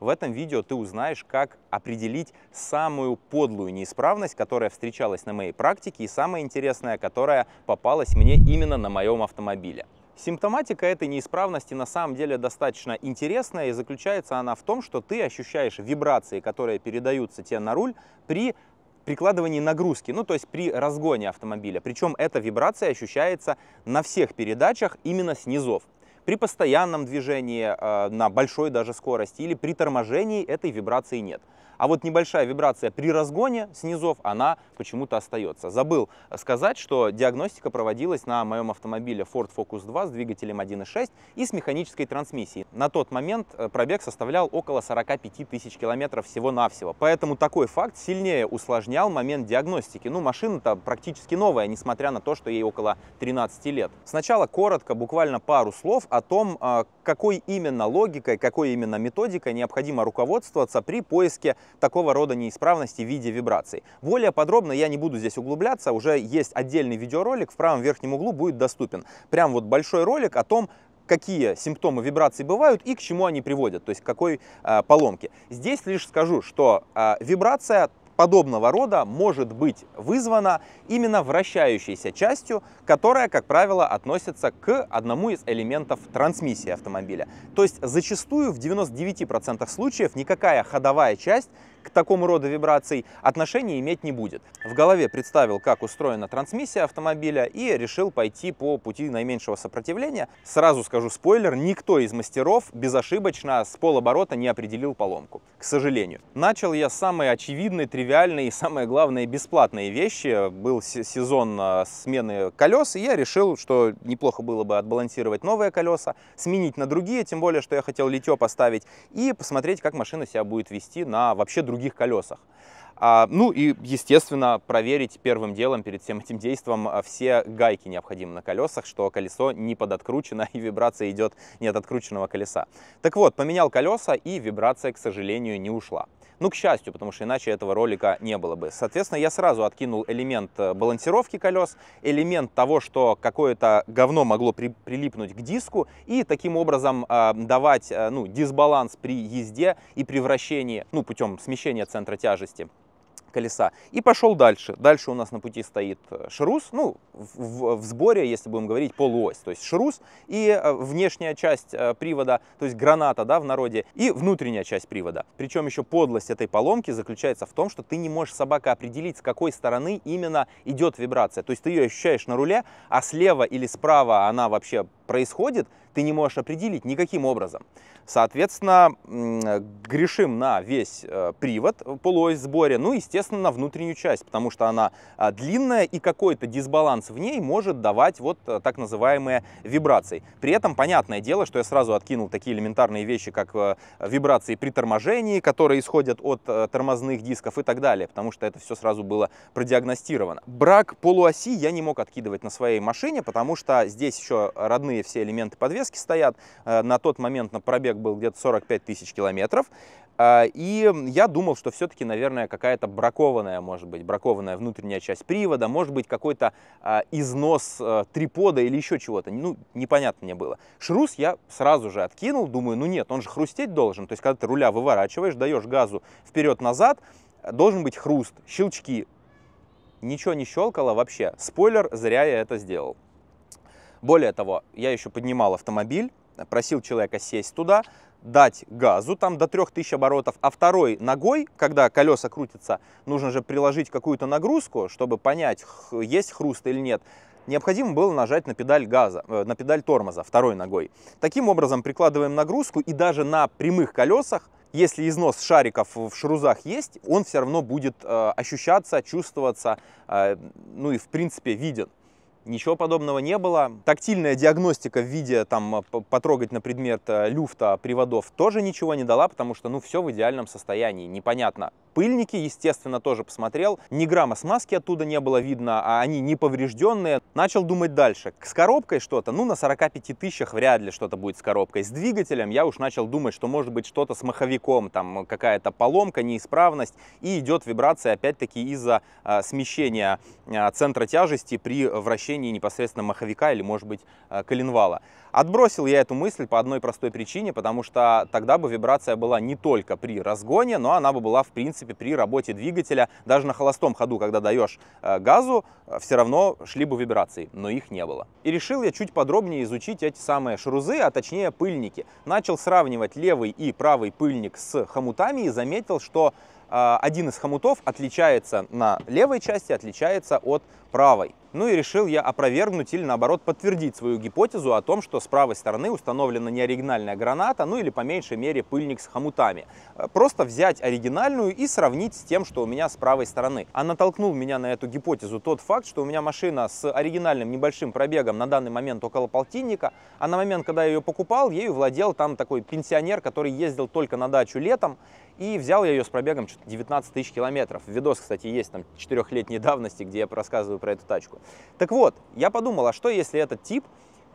В этом видео ты узнаешь, как определить самую подлую неисправность, которая встречалась на моей практике, и самое интересное, которая попалась мне именно на моем автомобиле. Симптоматика этой неисправности на самом деле достаточно интересная, и заключается она в том, что ты ощущаешь вибрации, которые передаются тебе на руль при прикладывании нагрузки, ну то есть при разгоне автомобиля. Причем эта вибрация ощущается на всех передачах именно снизов. При постоянном движении э, на большой даже скорости или при торможении этой вибрации нет. А вот небольшая вибрация при разгоне с она почему-то остается. Забыл э, сказать, что диагностика проводилась на моем автомобиле Ford Focus 2 с двигателем 1.6 и с механической трансмиссией. На тот момент э, пробег составлял около 45 тысяч километров всего-навсего. Поэтому такой факт сильнее усложнял момент диагностики. Ну, машина-то практически новая, несмотря на то, что ей около 13 лет. Сначала коротко, буквально пару слов о том, а, какой именно логикой, какой именно методикой необходимо руководствоваться при поиске такого рода неисправности в виде вибраций. Более подробно я не буду здесь углубляться, уже есть отдельный видеоролик, в правом верхнем углу будет доступен. Прям вот большой ролик о том, какие симптомы вибраций бывают и к чему они приводят, то есть к какой э, поломке. Здесь лишь скажу, что э, вибрация подобного рода может быть вызвана именно вращающейся частью, которая, как правило, относится к одному из элементов трансмиссии автомобиля. То есть зачастую в 99% случаев никакая ходовая часть к такому роду вибраций отношения иметь не будет. В голове представил, как устроена трансмиссия автомобиля и решил пойти по пути наименьшего сопротивления. Сразу скажу спойлер, никто из мастеров безошибочно с полоборота не определил поломку, к сожалению. Начал я с самой очевидной, тривиальной и, самое главное, бесплатной вещи. Был сезон а, смены колес, и я решил, что неплохо было бы отбалансировать новые колеса, сменить на другие, тем более, что я хотел литье поставить, и посмотреть, как машина себя будет вести на вообще другие других колесах. А, ну и, естественно, проверить первым делом перед всем этим действом а, все гайки необходимы на колесах, что колесо не подоткручено и вибрация идет не от открученного колеса. Так вот, поменял колеса и вибрация, к сожалению, не ушла. Ну, к счастью, потому что иначе этого ролика не было бы. Соответственно, я сразу откинул элемент э, балансировки колес, элемент того, что какое-то говно могло при, прилипнуть к диску, и таким образом э, давать э, ну, дисбаланс при езде и при вращении, ну, путем смещения центра тяжести колеса. И пошел дальше. Дальше у нас на пути стоит э, шрус, ну, в, в сборе, если будем говорить, полуось, то есть шрус и э, внешняя часть э, привода, то есть граната, да, в народе, и внутренняя часть привода. Причем еще подлость этой поломки заключается в том, что ты не можешь собака определить, с какой стороны именно идет вибрация. То есть ты ее ощущаешь на руле, а слева или справа она вообще происходит, ты не можешь определить никаким образом. Соответственно, грешим на весь привод полуось сборе, ну, естественно, соответственно, на внутреннюю часть, потому что она а, длинная и какой-то дисбаланс в ней может давать вот э, так называемые вибрации. При этом, понятное дело, что я сразу откинул такие элементарные вещи, как э, вибрации при торможении, которые исходят от э, тормозных дисков и так далее, потому что это все сразу было продиагностировано. Брак полуоси я не мог откидывать на своей машине, потому что здесь еще родные все элементы подвески стоят. На тот момент на пробег был где-то 45 тысяч километров. А, и я думал, что все-таки, наверное, какая-то бракованная, может быть, бракованная внутренняя часть привода, может быть, какой-то а, износ а, трипода или еще чего-то. Ну, непонятно мне было. Шрус я сразу же откинул, думаю, ну нет, он же хрустеть должен. То есть, когда ты руля выворачиваешь, даешь газу вперед-назад, должен быть хруст, щелчки. Ничего не щелкало вообще. Спойлер, зря я это сделал. Более того, я еще поднимал автомобиль, просил человека сесть туда, дать газу там до 3000 оборотов, а второй ногой, когда колеса крутятся, нужно же приложить какую-то нагрузку, чтобы понять, есть хруст или нет. Необходимо было нажать на педаль газа, э, на педаль тормоза второй ногой. Таким образом прикладываем нагрузку и даже на прямых колесах если износ шариков в шрузах есть, он все равно будет э, ощущаться, чувствоваться, э, ну и в принципе виден. Ничего подобного не было. Тактильная диагностика в виде там потрогать на предмет э, люфта, приводов тоже ничего не дала, потому что ну все в идеальном состоянии, непонятно, пыльники, естественно, тоже посмотрел. Ни грамма смазки оттуда не было видно, а они не поврежденные. Начал думать дальше. С коробкой что-то, ну, на 45 тысячах вряд ли что-то будет с коробкой. С двигателем я уж начал думать, что может быть что-то с маховиком, там какая-то поломка, неисправность. И идет вибрация, опять-таки, из-за э, смещения э, центра тяжести при вращении непосредственно маховика или, может быть, э, коленвала. Отбросил я эту мысль по одной простой причине, потому что тогда бы вибрация была не только при разгоне, но она бы была в принципе при работе двигателя. Даже на холостом ходу, когда даешь э, газу, э, все равно шли бы вибрации, но их не было. И решил я чуть подробнее изучить эти самые шрузы, а точнее пыльники. Начал сравнивать левый и правый пыльник с хомутами и заметил, что а, один из хомутов отличается на левой части, отличается от правой. Ну и решил я опровергнуть или наоборот подтвердить свою гипотезу о том, что с правой стороны установлена неоригинальная граната, ну или по меньшей мере пыльник с хомутами. Э, просто взять оригинальную и сравнить с тем, что у меня с правой стороны. А натолкнул меня на эту гипотезу тот факт, что у меня машина с оригинальным небольшим пробегом на данный момент около полтинника, а на момент, когда я ее покупал, ею владел там такой пенсионер, который ездил только на дачу летом, и взял я ее с пробегом 19 тысяч километров. Видос, кстати, есть там четырехлетней давности, где я рассказываю про эту тачку. Так вот, я подумал, а что если этот тип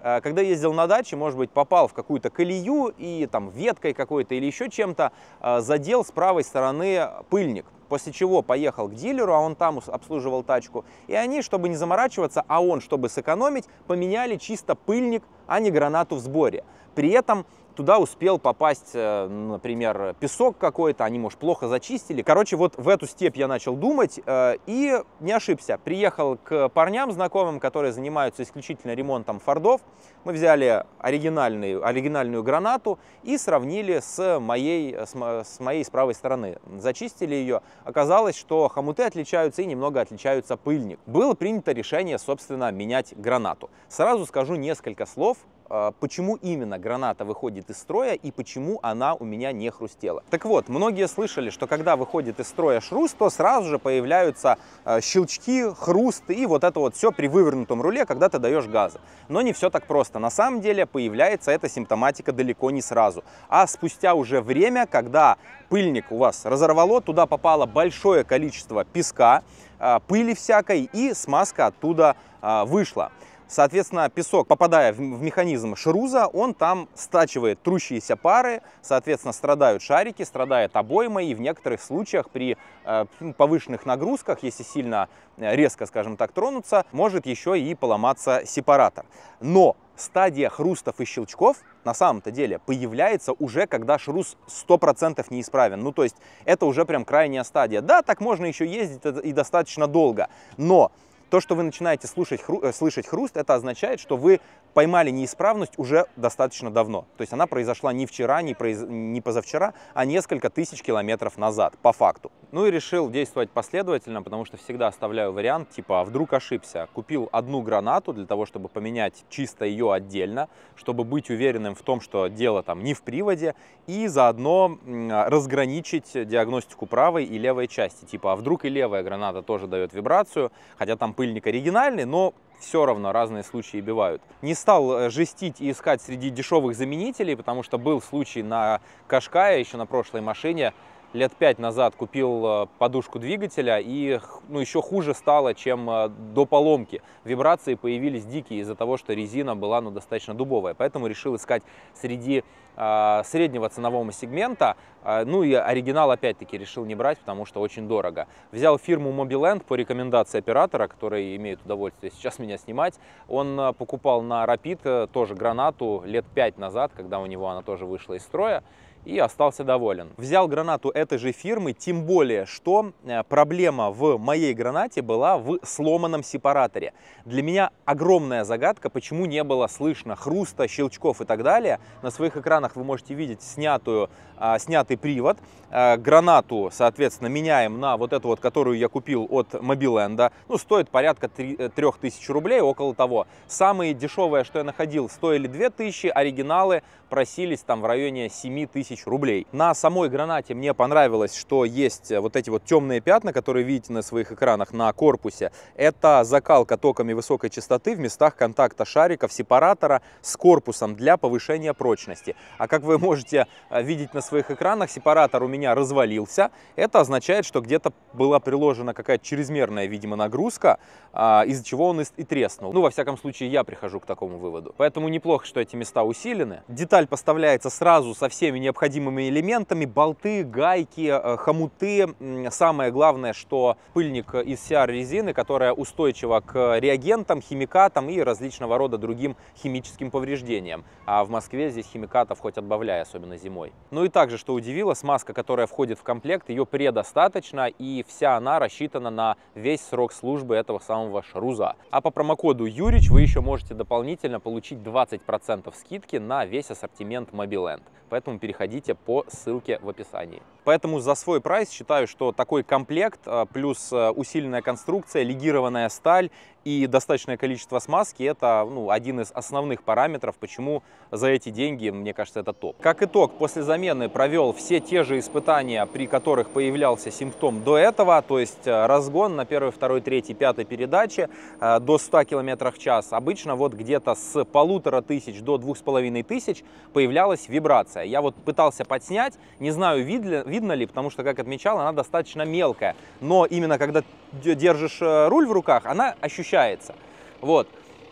э, когда ездил на даче, может быть, попал в какую-то колею и там веткой какой-то или еще чем-то э, задел с правой стороны пыльник. После чего поехал к дилеру, а он там обслуживал тачку. И они, чтобы не заморачиваться, а он, чтобы сэкономить, поменяли чисто пыльник, а не гранату в сборе. При этом Туда успел попасть, э, например, песок какой-то, они, может, плохо зачистили. Короче, вот в эту степь я начал думать э, и не ошибся. Приехал к парням знакомым, которые занимаются исключительно ремонтом фордов. Мы взяли оригинальную, оригинальную гранату и сравнили с моей, с моей с правой стороны. Зачистили ее. Оказалось, что хомуты отличаются и немного отличаются пыльник. Было принято решение, собственно, менять гранату. Сразу скажу несколько слов а, почему именно граната выходит из строя и почему она у меня не хрустела. Так вот, многие слышали, что когда выходит из строя шрус, то сразу же появляются а, щелчки, хруст и вот это вот все при вывернутом руле, когда ты даешь газа. Но не все так просто. На самом деле появляется эта симптоматика далеко не сразу, а спустя уже время, когда пыльник у вас разорвало, туда попало большое количество песка, а, пыли всякой и смазка оттуда вышла. Соответственно, песок, попадая в механизм шруза, он там стачивает трущиеся пары, соответственно, страдают шарики, страдает обойма, и в некоторых случаях при э, повышенных нагрузках, если сильно э, резко, скажем так, тронуться, может еще и поломаться сепаратор. Но стадия хрустов и щелчков на самом-то деле появляется уже, когда шрус 100% неисправен. Ну, то есть это уже прям крайняя стадия. Да, так можно еще ездить э, и достаточно долго, но то, что вы начинаете слушать, хру, э, слышать хруст, это означает, что вы поймали неисправность уже достаточно давно. То есть она произошла не вчера, не, произ... не позавчера, а несколько тысяч километров назад, по факту. Ну и решил действовать последовательно, потому что всегда оставляю вариант, типа, а вдруг ошибся. Купил одну гранату для того, чтобы поменять чисто ее отдельно, чтобы быть уверенным в том, что дело там не в приводе, и заодно разграничить диагностику правой и левой части. Типа, а вдруг и левая граната тоже дает вибрацию, хотя там пыльник оригинальный, но все равно разные случаи бивают. Не стал э, жестить и искать среди дешевых заменителей, потому что был случай на Кашкае, еще на прошлой машине, лет пять назад купил э, подушку двигателя, и ну, еще хуже стало, чем э, до поломки. Вибрации появились дикие из-за того, что резина была ну, достаточно дубовая. Поэтому решил искать среди э, среднего ценового сегмента. Э, ну и оригинал опять-таки решил не брать, потому что очень дорого. Взял фирму Mobiland по рекомендации оператора, который имеет удовольствие сейчас меня снимать. Он э, покупал на Rapid тоже гранату лет пять назад, когда у него она тоже вышла из строя и остался доволен. Взял гранату этой же фирмы, тем более, что э, проблема в моей гранате была в сломанном сепараторе. Для меня огромная загадка, почему не было слышно хруста, щелчков и так далее. На своих экранах вы можете видеть снятую, а, снятый привод. А, гранату, соответственно, меняем на вот эту вот, которую я купил от Мобиленда. Ну, стоит порядка 3, 3000 э, рублей, около того. Самые дешевые, что я находил, стоили 2000, оригиналы просились там в районе 7000 тысяч рублей. На самой гранате мне понравилось, что есть э, вот эти вот темные пятна, которые видите на своих экранах на корпусе. Это закалка токами высокой частоты в местах контакта шариков сепаратора с корпусом для повышения прочности. А как вы можете э, видеть на своих экранах, сепаратор у меня развалился. Это означает, что где-то была приложена какая-то чрезмерная, видимо, нагрузка, а, из-за чего он и треснул. Ну, во всяком случае, я прихожу к такому выводу. Поэтому неплохо, что эти места усилены. Деталь поставляется сразу со всеми необходимыми необходимыми элементами, болты, гайки, э, хомуты. Самое главное, что пыльник из CR-резины, которая устойчива к реагентам, химикатам и различного рода другим химическим повреждениям. А в Москве здесь химикатов хоть отбавляй, особенно зимой. Ну и также, что удивило, смазка, которая входит в комплект, ее предостаточно, и вся она рассчитана на весь срок службы этого самого шаруза. А по промокоду Юрич вы еще можете дополнительно получить 20% скидки на весь ассортимент Мобиленд поэтому переходите по ссылке в описании. Поэтому за свой прайс считаю, что такой комплект а, плюс а, усиленная конструкция, легированная сталь и достаточное количество смазки – это ну, один из основных параметров, почему за эти деньги, мне кажется, это топ. Как итог, после замены провел все те же испытания, при которых появлялся симптом до этого, то есть а, разгон на первой, второй, третьей, пятой передаче до 100 км в час. Обычно вот где-то с полутора тысяч до двух с половиной тысяч появлялась вибрация. Я вот пытался подснять, не знаю, видно, видно ли, потому что, как отмечал, она достаточно мелкая. Но именно когда держишь э, руль в руках, она ощущается. Вот.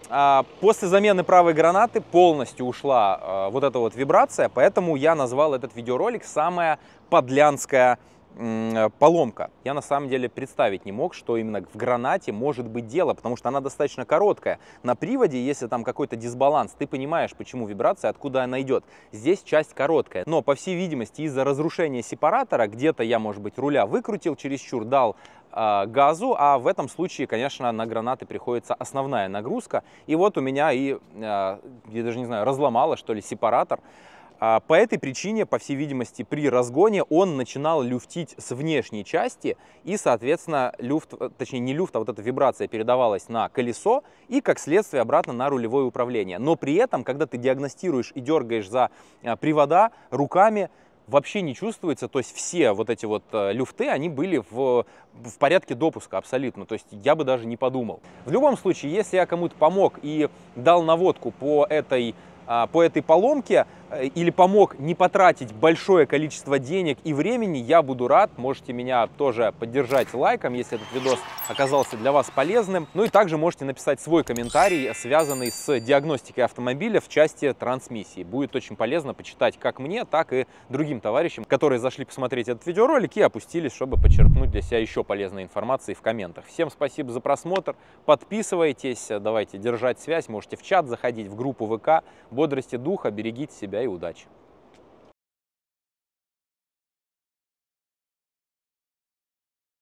А после замены правой гранаты полностью ушла э, вот эта вот вибрация, поэтому я назвал этот видеоролик «Самая подлянская Э, поломка. Я на самом деле представить не мог, что именно в гранате может быть дело, потому что она достаточно короткая. На приводе, если там какой-то дисбаланс, ты понимаешь, почему вибрация, откуда она идет. Здесь часть короткая. Но, по всей видимости, из-за разрушения сепаратора, где-то я, может быть, руля выкрутил чересчур, дал э, газу, а в этом случае, конечно, на гранаты приходится основная нагрузка. И вот у меня и, э, я даже не знаю, разломало, что ли, сепаратор. А по этой причине, по всей видимости, при разгоне он начинал люфтить с внешней части, и, соответственно, люфт, э, точнее не люфт, а вот эта вибрация передавалась на колесо и, как следствие, обратно на рулевое управление. Но при этом, когда ты диагностируешь и дергаешь за э, привода руками, вообще не чувствуется, то есть все вот эти вот э, люфты, они были в, в порядке допуска абсолютно, то есть я бы даже не подумал. В любом случае, если я кому-то помог и дал наводку по этой, а, по этой поломке, Э, или помог не потратить большое количество денег и времени, я буду рад. Можете меня тоже поддержать лайком, если этот видос оказался для вас полезным. Ну и также можете написать свой комментарий, связанный с диагностикой автомобиля в части трансмиссии. Будет очень полезно почитать как мне, так и другим товарищам, которые зашли посмотреть этот видеоролик и опустились, чтобы почерпнуть для себя еще полезной информации в комментах. Всем спасибо за просмотр, подписывайтесь, давайте держать связь, можете в чат заходить, в группу ВК. Бодрости духа, берегите себя тебя и удачи!